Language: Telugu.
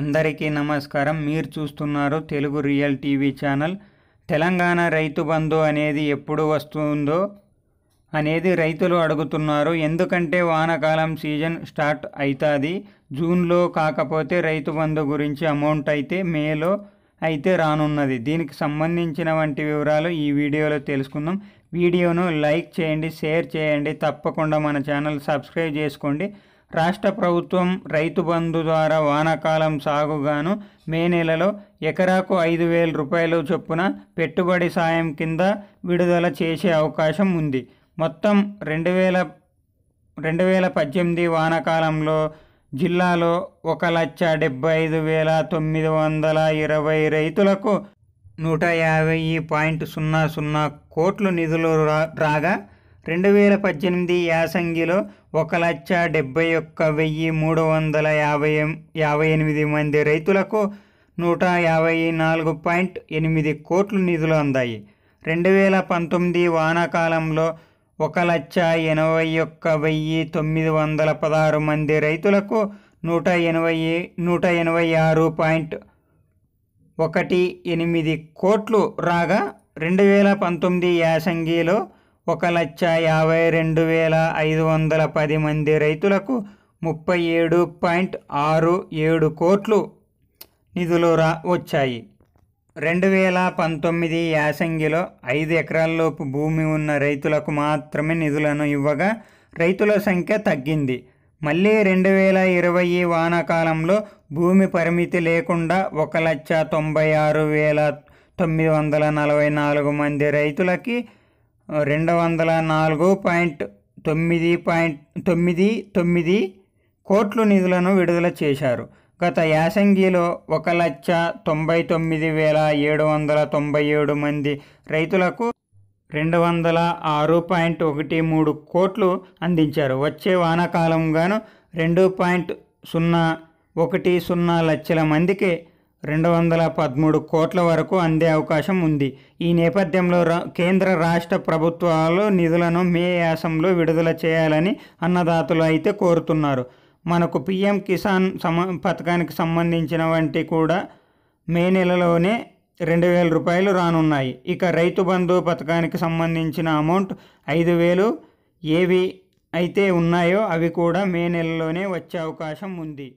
అందరికీ నమస్కారం మీరు చూస్తున్నారు Telugu real TV channel Telangana Rythu Bandhu అనేది ఎప్పుడు వస్తుందో అనేది రైతులు అడుగుతున్నారు ఎందుకంటే వానాకాలం సీజన్ స్టార్ట్ అవుతుంది జూన్లో కాకపోతే రైతు బంధు గురించి అమౌంట్ అయితే మేలో అయితే రానున్నది దీనికి సంబంధించిన వంటి వివరాలు ఈ వీడియోలో తెలుసుకుందాం వీడియోను లైక్ చేయండి షేర్ చేయండి తప్పకుండా మన ఛానల్ సబ్స్క్రైబ్ చేసుకోండి రాష్ట్ర ప్రభుత్వం రైతు బంధు ద్వారా వానాకాలం సాగుగాను మే నెలలో ఎకరాకు ఐదు వేల రూపాయలు చొప్పున పెట్టుబడి సాయం కింద విడుదల చేసే అవకాశం ఉంది మొత్తం రెండు వేల రెండు వేల పద్దెనిమిది వానాకాలంలో జిల్లాలో ఒక లక్ష డెబ్బై ఐదు వేల తొమ్మిది వందల ఇరవై రైతులకు నూట యాభై పాయింట్ సున్నా సున్నా కోట్లు నిధులు రాగా రెండు వేల పద్దెనిమిది యాసంగిలో ఒక లక్ష డెబ్బై ఒక్క వెయ్యి మూడు వందల యాభై యాభై ఎనిమిది మంది రైతులకు నూట యాభై నాలుగు పాయింట్ ఎనిమిది కోట్లు నిధులు అందాయి రెండు వేల పంతొమ్మిది వానాకాలంలో ఒక లక్ష ఎనభై ఒక్క వెయ్యి తొమ్మిది వందల పదహారు మంది రైతులకు నూట ఎనభై నూట ఎనభై ఆరు పాయింట్ ఒకటి ఎనిమిది కోట్లు రాగా రెండు వేల పంతొమ్మిది యాసంగిలో ఒక లక్ష యాభై రెండు వేల ఐదు వందల పది మంది రైతులకు ముప్పై ఏడు పాయింట్ ఆరు ఏడు కోట్లు నిధులు రా వచ్చాయి రెండు వేల పంతొమ్మిది యాసంగిలో ఐదు ఎకరాల్లోపు భూమి ఉన్న రైతులకు మాత్రమే నిధులను ఇవ్వగా రైతుల సంఖ్య తగ్గింది మళ్ళీ రెండు వేల ఇరవై వానాకాలంలో భూమి పరిమితి లేకుండా ఒక లక్ష తొంభై ఆరు వేల తొమ్మిది వందల నలభై నాలుగు మంది రైతులకి రెండు వందల నాలుగు పాయింట్ తొమ్మిది పాయింట్ తొమ్మిది తొమ్మిది కోట్లు నిధులను విడుదల చేశారు గత యాసంగిలో ఒక లక్ష తొంభై తొమ్మిది వేల ఏడు వందల తొంభై ఏడు మంది రైతులకు రెండు వందల ఆరు పాయింట్ ఒకటి మూడు కోట్లు అందించారు వచ్చే వానాకాలంగాను రెండు పాయింట్ సున్నా ఒకటి సున్నా లక్షల మందికి రెండు వందల పదమూడు కోట్ల వరకు అందే అవకాశం ఉంది ఈ నేపథ్యంలో కేంద్ర రాష్ట్ర ప్రభుత్వాలు నిధులను మే యాసంలో విడుదల చేయాలని అన్నదాతలు అయితే కోరుతున్నారు మనకు పిఎం కిసాన్ సమ పథకానికి సంబంధించిన వంటి కూడా మే నెలలోనే రెండు వేల రూపాయలు రానున్నాయి ఇక రైతు బంధు పథకానికి సంబంధించిన అమౌంట్ ఐదు వేలు ఏవి అయితే ఉన్నాయో అవి కూడా మే నెలలోనే వచ్చే అవకాశం ఉంది